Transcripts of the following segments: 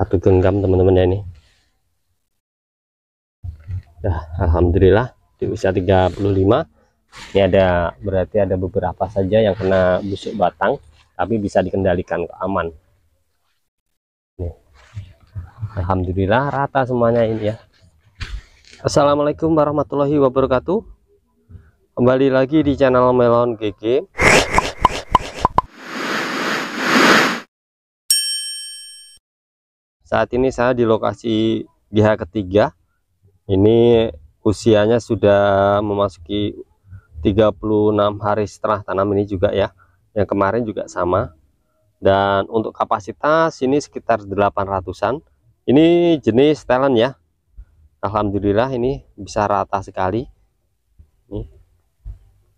satu genggam teman-teman ya ini ya Alhamdulillah di usia 35 ini ada berarti ada beberapa saja yang kena busuk batang tapi bisa dikendalikan ke aman Alhamdulillah rata semuanya ini ya Assalamualaikum warahmatullahi wabarakatuh kembali lagi di channel Melon GG Saat ini saya di lokasi GH ketiga. Ini usianya sudah memasuki 36 hari setelah tanam ini juga ya. Yang kemarin juga sama. Dan untuk kapasitas ini sekitar 800-an. Ini jenis talent ya. Alhamdulillah ini bisa rata sekali. Ini.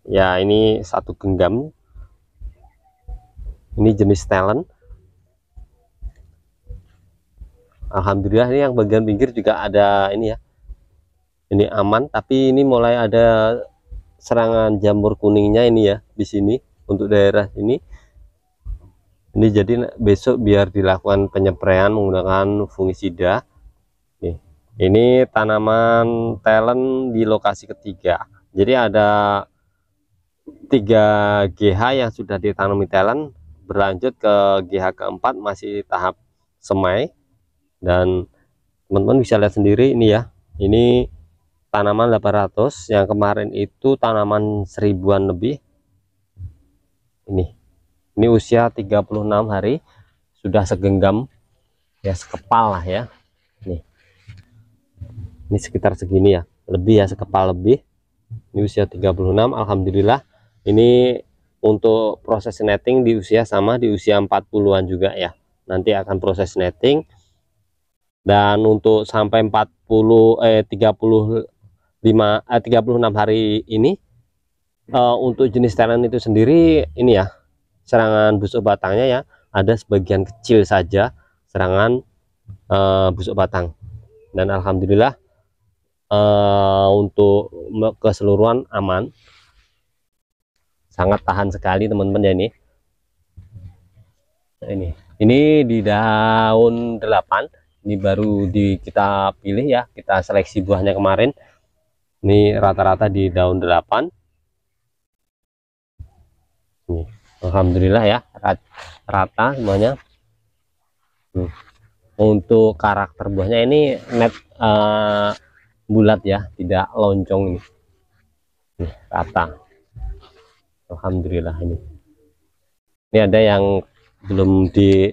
Ya, ini satu genggam. Ini jenis talent Alhamdulillah ini yang bagian pinggir juga ada ini ya ini aman tapi ini mulai ada serangan jamur kuningnya ini ya di sini untuk daerah ini ini jadi besok biar dilakukan penyepraian menggunakan fungisida nih ini tanaman talent di lokasi ketiga jadi ada 3 GH yang sudah ditanami talent berlanjut ke GH keempat masih tahap semai dan teman-teman bisa lihat sendiri ini ya ini tanaman 800 yang kemarin itu tanaman seribuan lebih ini ini usia 36 hari sudah segenggam ya sekepal lah ya Ini, ini sekitar segini ya lebih ya sekepal lebih ini usia 36 Alhamdulillah ini untuk proses netting di usia sama di usia 40-an juga ya nanti akan proses netting dan untuk sampai 40 eh 35 eh, 36 hari ini eh, untuk jenis tenan itu sendiri ini ya serangan busuk batangnya ya ada sebagian kecil saja serangan eh, busuk batang dan alhamdulillah eh, untuk keseluruhan aman sangat tahan sekali teman-teman ya ini ini ini di daun delapan ini baru di kita pilih ya kita seleksi buahnya kemarin ini rata-rata di daun 8 nih Alhamdulillah ya rata semuanya hmm. untuk karakter buahnya ini net uh, bulat ya tidak loncong ini rata Alhamdulillah ini ini ada yang belum di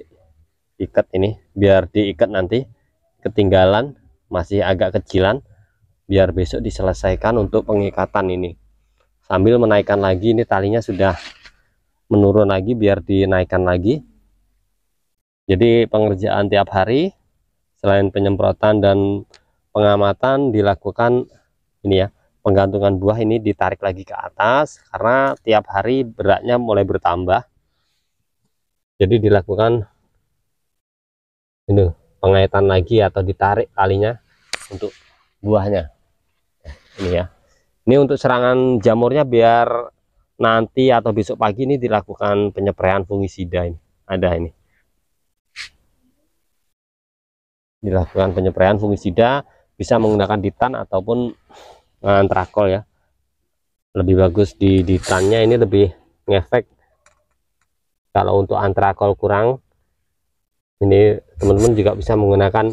ikat ini biar diikat nanti ketinggalan masih agak kecilan biar besok diselesaikan untuk pengikatan ini sambil menaikkan lagi ini talinya sudah menurun lagi biar dinaikkan lagi jadi pengerjaan tiap hari selain penyemprotan dan pengamatan dilakukan ini ya penggantungan buah ini ditarik lagi ke atas karena tiap hari beratnya mulai bertambah jadi dilakukan ini pengaitan lagi atau ditarik kalinya untuk buahnya eh, ini ya ini untuk serangan jamurnya biar nanti atau besok pagi ini dilakukan penyepraian fungisida ini ada ini dilakukan penyepraian fungisida bisa menggunakan ditan ataupun antrakol eh, ya lebih bagus di ditannya ini lebih ngefek kalau untuk antrakol kurang ini teman-teman juga bisa menggunakan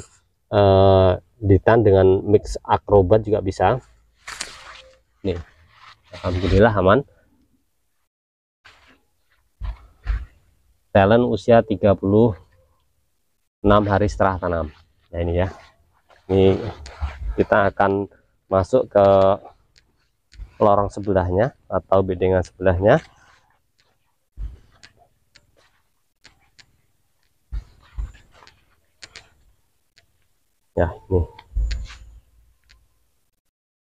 uh, ditan dengan mix akrobat juga bisa nih Alhamdulillah aman talent usia 36 hari setelah tanam Nah ini ya ini kita akan masuk ke lorong sebelahnya atau bedengan sebelahnya ya ini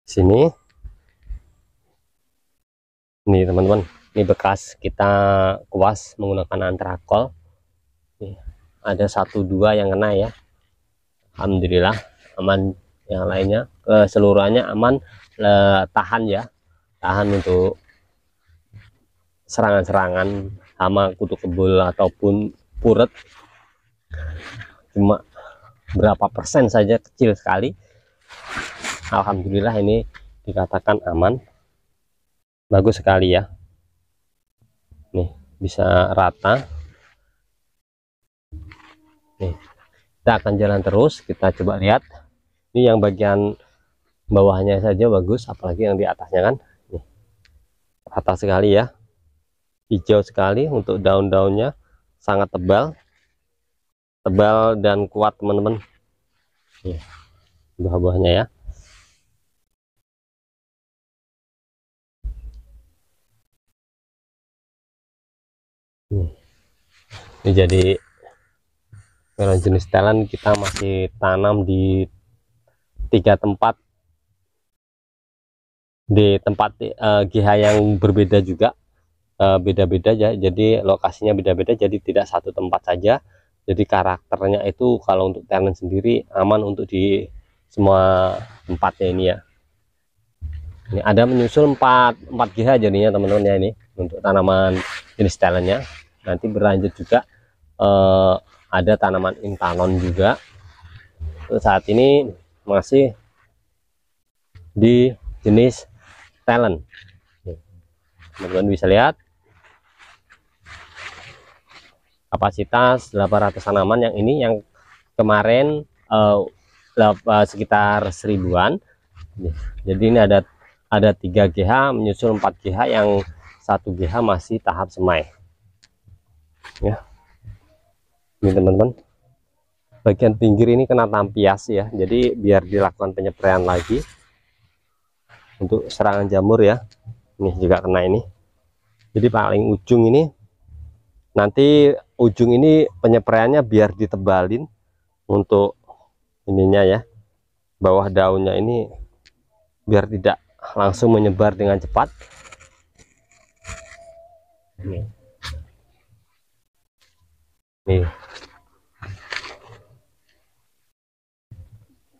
sini ini teman-teman ini bekas kita kuas menggunakan antrakol ini ada satu dua yang kena ya Alhamdulillah aman yang lainnya keseluruhannya aman le, tahan ya tahan untuk serangan-serangan sama kutu kebul ataupun puret cuma berapa persen saja kecil sekali Alhamdulillah ini dikatakan aman bagus sekali ya nih bisa rata nih kita akan jalan terus kita coba lihat ini yang bagian bawahnya saja bagus apalagi yang di atasnya kan nih rata sekali ya hijau sekali untuk daun-daunnya sangat tebal tebal dan kuat teman-teman ya, buah-buahnya ya hmm. ini jadi kalau jenis talent kita masih tanam di tiga tempat di tempat uh, eh, GH yang berbeda juga eh, beda-beda uh, ya jadi lokasinya beda-beda jadi tidak satu tempat saja jadi karakternya itu kalau untuk talent sendiri aman untuk di semua tempatnya ini ya ini ada menyusul 4 4 GH jadinya teman-teman ya ini untuk tanaman jenis talentnya nanti berlanjut juga eh, ada tanaman intanon juga Untuk saat ini masih di jenis talent teman-teman bisa lihat kapasitas 800 tanaman yang ini yang kemarin uh, sekitar seribuan jadi ini ada ada 3 GH menyusul 4 GH yang 1 GH masih tahap semai ya ini teman-teman bagian pinggir ini kena tampias ya jadi biar dilakukan penyepraian lagi untuk serangan jamur ya ini juga kena ini jadi paling ujung ini nanti ujung ini penyepreannya biar ditebalin untuk ininya ya bawah daunnya ini biar tidak langsung menyebar dengan cepat nih ini.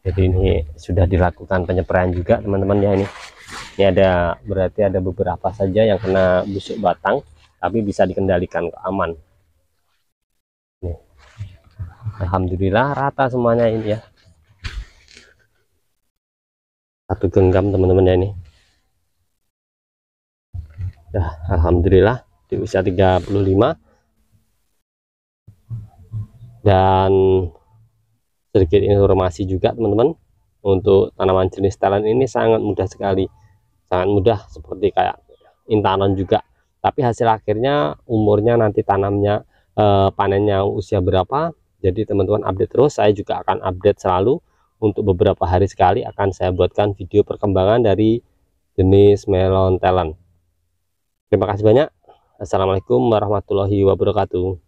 jadi ini sudah dilakukan penyepraian juga teman-teman ya ini ini ada berarti ada beberapa saja yang kena busuk batang tapi bisa dikendalikan ke aman Alhamdulillah rata semuanya ini ya satu genggam teman-teman ya ini ya Alhamdulillah di usia 35 dan sedikit informasi juga teman-teman untuk tanaman jenis talan ini sangat mudah sekali sangat mudah seperti kayak intanon juga tapi hasil akhirnya umurnya nanti tanamnya eh, panennya usia berapa jadi teman-teman update terus, saya juga akan update selalu. Untuk beberapa hari sekali akan saya buatkan video perkembangan dari jenis melon talent. Terima kasih banyak. Assalamualaikum warahmatullahi wabarakatuh.